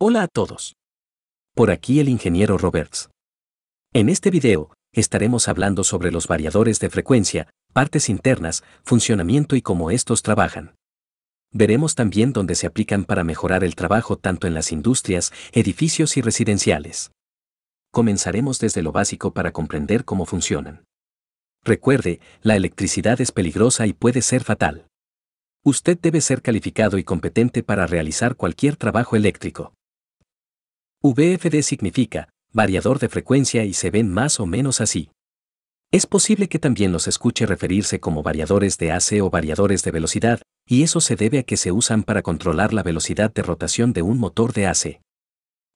Hola a todos. Por aquí el ingeniero Roberts. En este video, estaremos hablando sobre los variadores de frecuencia, partes internas, funcionamiento y cómo estos trabajan. Veremos también dónde se aplican para mejorar el trabajo tanto en las industrias, edificios y residenciales. Comenzaremos desde lo básico para comprender cómo funcionan. Recuerde, la electricidad es peligrosa y puede ser fatal. Usted debe ser calificado y competente para realizar cualquier trabajo eléctrico. VFD significa variador de frecuencia y se ven más o menos así. Es posible que también los escuche referirse como variadores de AC o variadores de velocidad, y eso se debe a que se usan para controlar la velocidad de rotación de un motor de AC.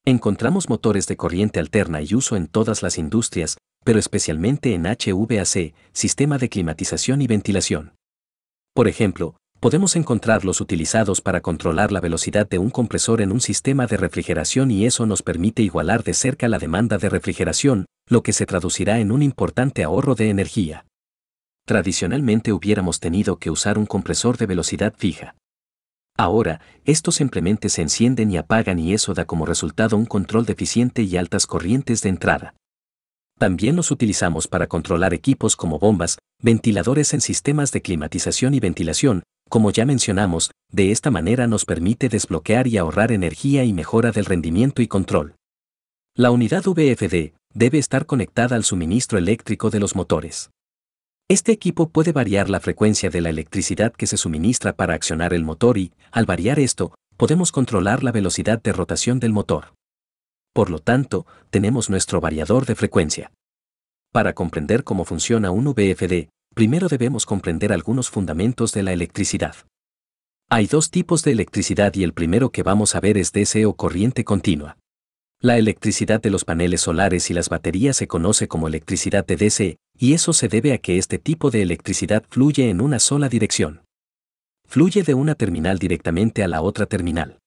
Encontramos motores de corriente alterna y uso en todas las industrias, pero especialmente en HVAC, sistema de climatización y ventilación. Por ejemplo, podemos encontrarlos utilizados para controlar la velocidad de un compresor en un sistema de refrigeración y eso nos permite igualar de cerca la demanda de refrigeración, lo que se traducirá en un importante ahorro de energía. Tradicionalmente hubiéramos tenido que usar un compresor de velocidad fija. Ahora, estos simplemente se encienden y apagan y eso da como resultado un control deficiente y altas corrientes de entrada. También los utilizamos para controlar equipos como bombas, ventiladores en sistemas de climatización y ventilación, como ya mencionamos, de esta manera nos permite desbloquear y ahorrar energía y mejora del rendimiento y control. La unidad VFD debe estar conectada al suministro eléctrico de los motores. Este equipo puede variar la frecuencia de la electricidad que se suministra para accionar el motor y, al variar esto, podemos controlar la velocidad de rotación del motor. Por lo tanto, tenemos nuestro variador de frecuencia. Para comprender cómo funciona un VFD, primero debemos comprender algunos fundamentos de la electricidad. Hay dos tipos de electricidad y el primero que vamos a ver es DC o corriente continua. La electricidad de los paneles solares y las baterías se conoce como electricidad de DC, y eso se debe a que este tipo de electricidad fluye en una sola dirección. Fluye de una terminal directamente a la otra terminal.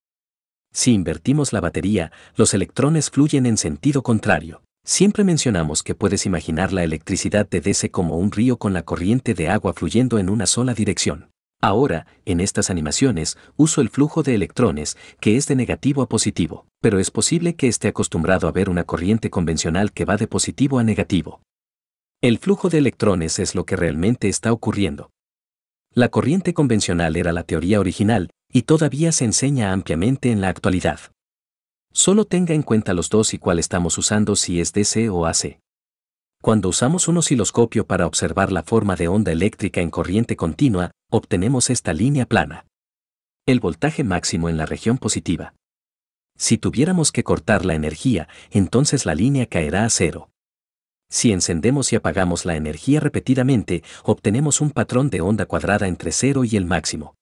Si invertimos la batería, los electrones fluyen en sentido contrario. Siempre mencionamos que puedes imaginar la electricidad de DC como un río con la corriente de agua fluyendo en una sola dirección. Ahora, en estas animaciones, uso el flujo de electrones, que es de negativo a positivo, pero es posible que esté acostumbrado a ver una corriente convencional que va de positivo a negativo. El flujo de electrones es lo que realmente está ocurriendo. La corriente convencional era la teoría original, y todavía se enseña ampliamente en la actualidad. Solo tenga en cuenta los dos y cuál estamos usando si es DC o AC. Cuando usamos un osciloscopio para observar la forma de onda eléctrica en corriente continua, obtenemos esta línea plana. El voltaje máximo en la región positiva. Si tuviéramos que cortar la energía, entonces la línea caerá a cero. Si encendemos y apagamos la energía repetidamente, obtenemos un patrón de onda cuadrada entre cero y el máximo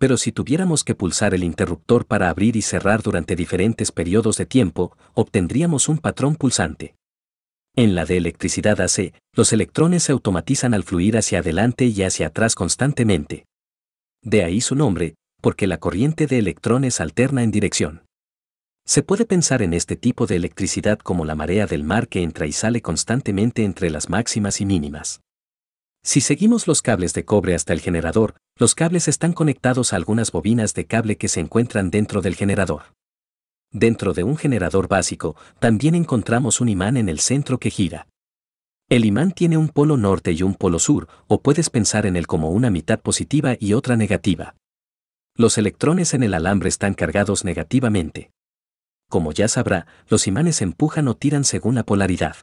pero si tuviéramos que pulsar el interruptor para abrir y cerrar durante diferentes periodos de tiempo, obtendríamos un patrón pulsante. En la de electricidad AC, los electrones se automatizan al fluir hacia adelante y hacia atrás constantemente. De ahí su nombre, porque la corriente de electrones alterna en dirección. Se puede pensar en este tipo de electricidad como la marea del mar que entra y sale constantemente entre las máximas y mínimas. Si seguimos los cables de cobre hasta el generador, los cables están conectados a algunas bobinas de cable que se encuentran dentro del generador. Dentro de un generador básico, también encontramos un imán en el centro que gira. El imán tiene un polo norte y un polo sur, o puedes pensar en él como una mitad positiva y otra negativa. Los electrones en el alambre están cargados negativamente. Como ya sabrá, los imanes empujan o tiran según la polaridad.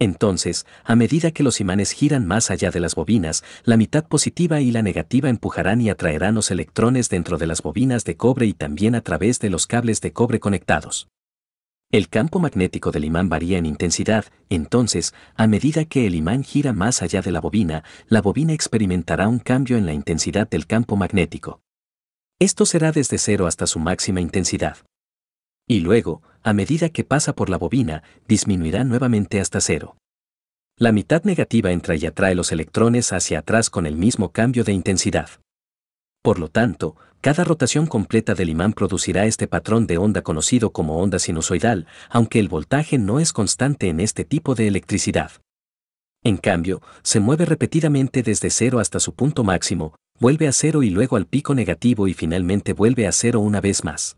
Entonces, a medida que los imanes giran más allá de las bobinas, la mitad positiva y la negativa empujarán y atraerán los electrones dentro de las bobinas de cobre y también a través de los cables de cobre conectados. El campo magnético del imán varía en intensidad, entonces, a medida que el imán gira más allá de la bobina, la bobina experimentará un cambio en la intensidad del campo magnético. Esto será desde cero hasta su máxima intensidad y luego, a medida que pasa por la bobina, disminuirá nuevamente hasta cero. La mitad negativa entra y atrae los electrones hacia atrás con el mismo cambio de intensidad. Por lo tanto, cada rotación completa del imán producirá este patrón de onda conocido como onda sinusoidal, aunque el voltaje no es constante en este tipo de electricidad. En cambio, se mueve repetidamente desde cero hasta su punto máximo, vuelve a cero y luego al pico negativo y finalmente vuelve a cero una vez más.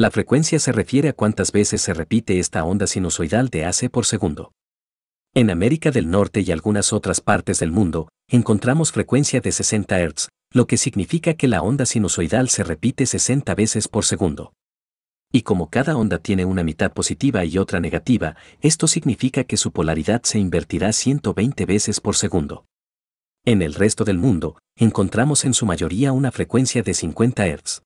La frecuencia se refiere a cuántas veces se repite esta onda sinusoidal de AC por segundo. En América del Norte y algunas otras partes del mundo, encontramos frecuencia de 60 Hz, lo que significa que la onda sinusoidal se repite 60 veces por segundo. Y como cada onda tiene una mitad positiva y otra negativa, esto significa que su polaridad se invertirá 120 veces por segundo. En el resto del mundo, encontramos en su mayoría una frecuencia de 50 Hz.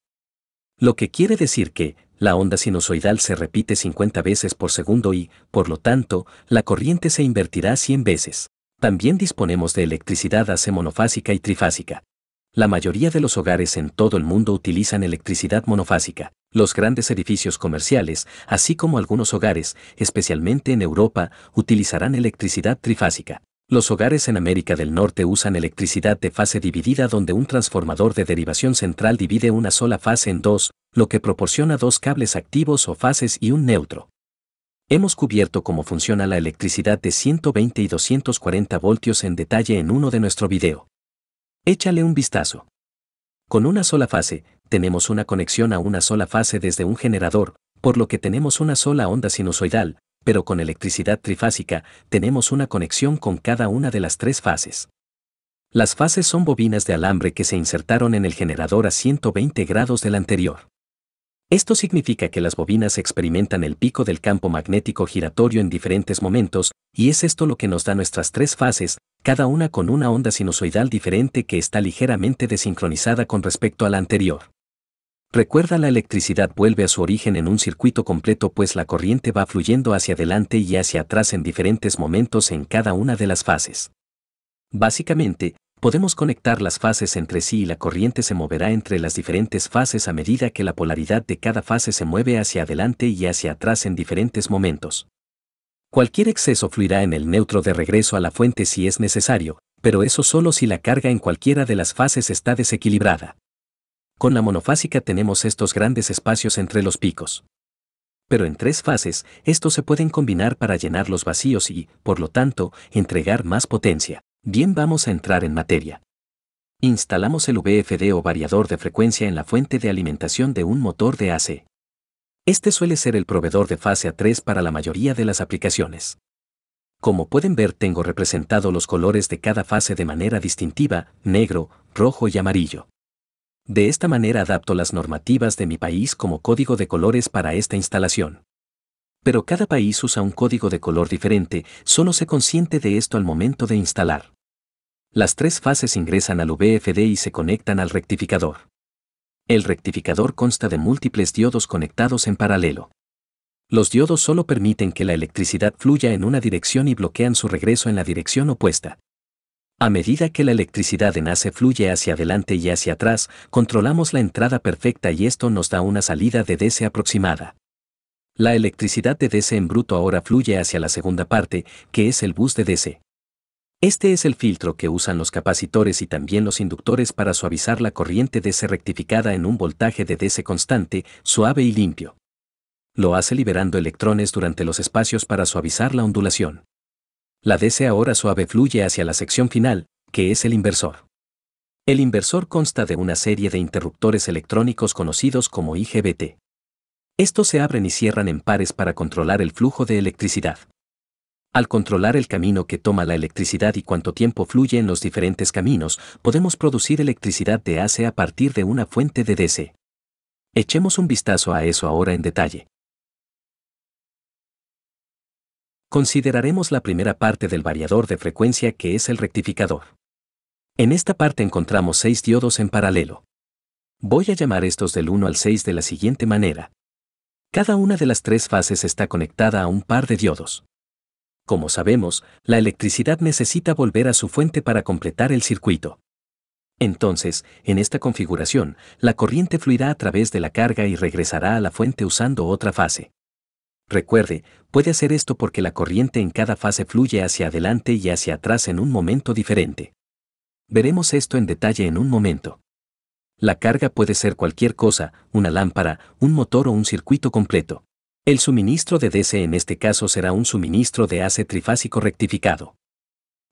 Lo que quiere decir que, la onda sinusoidal se repite 50 veces por segundo y, por lo tanto, la corriente se invertirá 100 veces. También disponemos de electricidad AC monofásica y trifásica. La mayoría de los hogares en todo el mundo utilizan electricidad monofásica. Los grandes edificios comerciales, así como algunos hogares, especialmente en Europa, utilizarán electricidad trifásica. Los hogares en América del Norte usan electricidad de fase dividida donde un transformador de derivación central divide una sola fase en dos, lo que proporciona dos cables activos o fases y un neutro. Hemos cubierto cómo funciona la electricidad de 120 y 240 voltios en detalle en uno de nuestro video. Échale un vistazo. Con una sola fase, tenemos una conexión a una sola fase desde un generador, por lo que tenemos una sola onda sinusoidal, pero con electricidad trifásica, tenemos una conexión con cada una de las tres fases. Las fases son bobinas de alambre que se insertaron en el generador a 120 grados del anterior. Esto significa que las bobinas experimentan el pico del campo magnético giratorio en diferentes momentos, y es esto lo que nos da nuestras tres fases, cada una con una onda sinusoidal diferente que está ligeramente desincronizada con respecto a la anterior. Recuerda la electricidad vuelve a su origen en un circuito completo pues la corriente va fluyendo hacia adelante y hacia atrás en diferentes momentos en cada una de las fases. Básicamente, podemos conectar las fases entre sí y la corriente se moverá entre las diferentes fases a medida que la polaridad de cada fase se mueve hacia adelante y hacia atrás en diferentes momentos. Cualquier exceso fluirá en el neutro de regreso a la fuente si es necesario, pero eso solo si la carga en cualquiera de las fases está desequilibrada. Con la monofásica tenemos estos grandes espacios entre los picos. Pero en tres fases, estos se pueden combinar para llenar los vacíos y, por lo tanto, entregar más potencia. Bien vamos a entrar en materia. Instalamos el VFD o variador de frecuencia en la fuente de alimentación de un motor de AC. Este suele ser el proveedor de fase A3 para la mayoría de las aplicaciones. Como pueden ver tengo representado los colores de cada fase de manera distintiva, negro, rojo y amarillo. De esta manera adapto las normativas de mi país como código de colores para esta instalación. Pero cada país usa un código de color diferente, solo se consciente de esto al momento de instalar. Las tres fases ingresan al VFD y se conectan al rectificador. El rectificador consta de múltiples diodos conectados en paralelo. Los diodos solo permiten que la electricidad fluya en una dirección y bloquean su regreso en la dirección opuesta. A medida que la electricidad en AC fluye hacia adelante y hacia atrás, controlamos la entrada perfecta y esto nos da una salida de DC aproximada. La electricidad de DC en bruto ahora fluye hacia la segunda parte, que es el bus de DC. Este es el filtro que usan los capacitores y también los inductores para suavizar la corriente DC rectificada en un voltaje de DC constante, suave y limpio. Lo hace liberando electrones durante los espacios para suavizar la ondulación. La DC ahora suave fluye hacia la sección final, que es el inversor. El inversor consta de una serie de interruptores electrónicos conocidos como IGBT. Estos se abren y cierran en pares para controlar el flujo de electricidad. Al controlar el camino que toma la electricidad y cuánto tiempo fluye en los diferentes caminos, podemos producir electricidad de AC a partir de una fuente de DC. Echemos un vistazo a eso ahora en detalle. Consideraremos la primera parte del variador de frecuencia que es el rectificador. En esta parte encontramos seis diodos en paralelo. Voy a llamar estos del 1 al 6 de la siguiente manera. Cada una de las tres fases está conectada a un par de diodos. Como sabemos, la electricidad necesita volver a su fuente para completar el circuito. Entonces, en esta configuración, la corriente fluirá a través de la carga y regresará a la fuente usando otra fase. Recuerde, puede hacer esto porque la corriente en cada fase fluye hacia adelante y hacia atrás en un momento diferente. Veremos esto en detalle en un momento. La carga puede ser cualquier cosa, una lámpara, un motor o un circuito completo. El suministro de DC en este caso será un suministro de AC trifásico rectificado.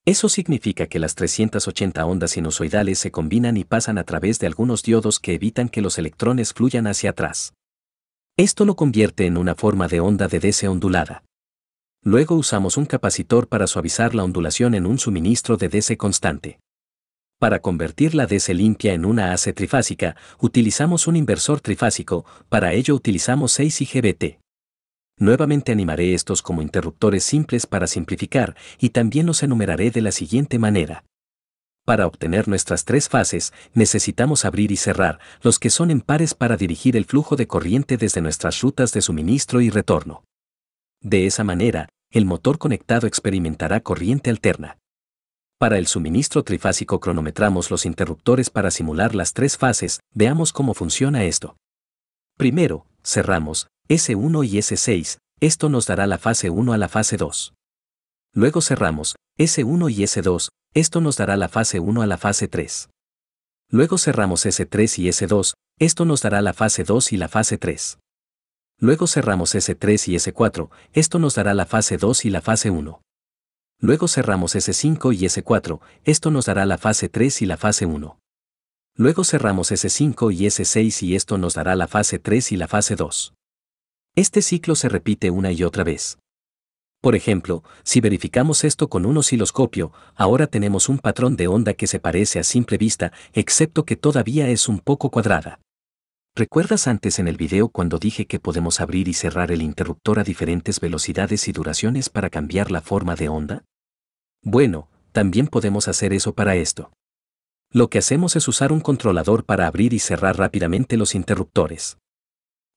Eso significa que las 380 ondas sinusoidales se combinan y pasan a través de algunos diodos que evitan que los electrones fluyan hacia atrás. Esto lo convierte en una forma de onda de DC ondulada. Luego usamos un capacitor para suavizar la ondulación en un suministro de DC constante. Para convertir la DC limpia en una AC trifásica, utilizamos un inversor trifásico, para ello utilizamos 6 IGBT. Nuevamente animaré estos como interruptores simples para simplificar y también los enumeraré de la siguiente manera. Para obtener nuestras tres fases, necesitamos abrir y cerrar los que son en pares para dirigir el flujo de corriente desde nuestras rutas de suministro y retorno. De esa manera, el motor conectado experimentará corriente alterna. Para el suministro trifásico cronometramos los interruptores para simular las tres fases, veamos cómo funciona esto. Primero, cerramos, S1 y S6, esto nos dará la fase 1 a la fase 2. Luego cerramos, S1 y S2, esto nos dará la fase 1 a la fase 3. Luego cerramos S3 y S2, esto nos dará la fase 2 y la fase 3. Luego cerramos S3 y S4, esto nos dará la fase 2 y la fase 1. Luego cerramos S5 y S4, esto nos dará la fase 3 y la fase 1. Luego cerramos S5 y S6 y esto nos dará la fase 3 y la fase 2. Este ciclo se repite una y otra vez. Por ejemplo, si verificamos esto con un osciloscopio, ahora tenemos un patrón de onda que se parece a simple vista, excepto que todavía es un poco cuadrada. ¿Recuerdas antes en el video cuando dije que podemos abrir y cerrar el interruptor a diferentes velocidades y duraciones para cambiar la forma de onda? Bueno, también podemos hacer eso para esto. Lo que hacemos es usar un controlador para abrir y cerrar rápidamente los interruptores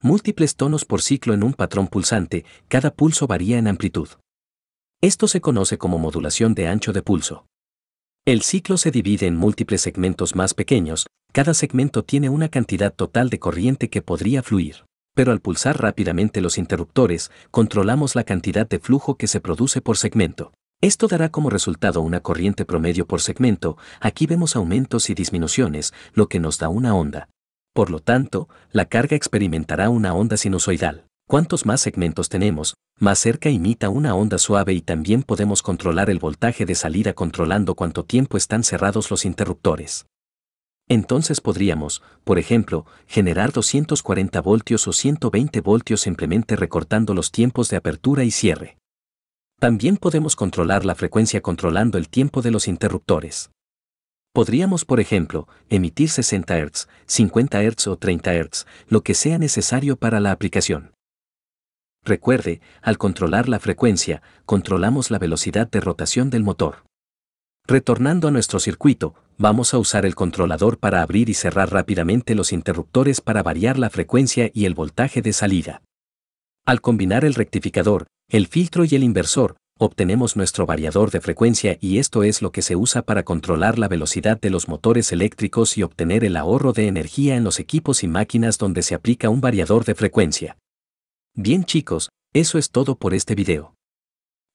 múltiples tonos por ciclo en un patrón pulsante, cada pulso varía en amplitud. Esto se conoce como modulación de ancho de pulso. El ciclo se divide en múltiples segmentos más pequeños, cada segmento tiene una cantidad total de corriente que podría fluir, pero al pulsar rápidamente los interruptores, controlamos la cantidad de flujo que se produce por segmento. Esto dará como resultado una corriente promedio por segmento, aquí vemos aumentos y disminuciones, lo que nos da una onda. Por lo tanto, la carga experimentará una onda sinusoidal. Cuantos más segmentos tenemos, más cerca imita una onda suave y también podemos controlar el voltaje de salida controlando cuánto tiempo están cerrados los interruptores. Entonces podríamos, por ejemplo, generar 240 voltios o 120 voltios simplemente recortando los tiempos de apertura y cierre. También podemos controlar la frecuencia controlando el tiempo de los interruptores. Podríamos, por ejemplo, emitir 60 Hz, 50 Hz o 30 Hz, lo que sea necesario para la aplicación. Recuerde, al controlar la frecuencia, controlamos la velocidad de rotación del motor. Retornando a nuestro circuito, vamos a usar el controlador para abrir y cerrar rápidamente los interruptores para variar la frecuencia y el voltaje de salida. Al combinar el rectificador, el filtro y el inversor, obtenemos nuestro variador de frecuencia y esto es lo que se usa para controlar la velocidad de los motores eléctricos y obtener el ahorro de energía en los equipos y máquinas donde se aplica un variador de frecuencia. Bien chicos, eso es todo por este video.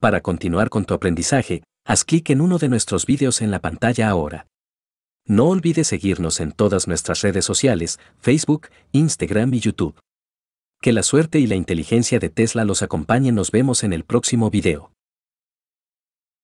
Para continuar con tu aprendizaje, haz clic en uno de nuestros videos en la pantalla ahora. No olvides seguirnos en todas nuestras redes sociales, Facebook, Instagram y YouTube. Que la suerte y la inteligencia de Tesla los acompañen. Nos vemos en el próximo video.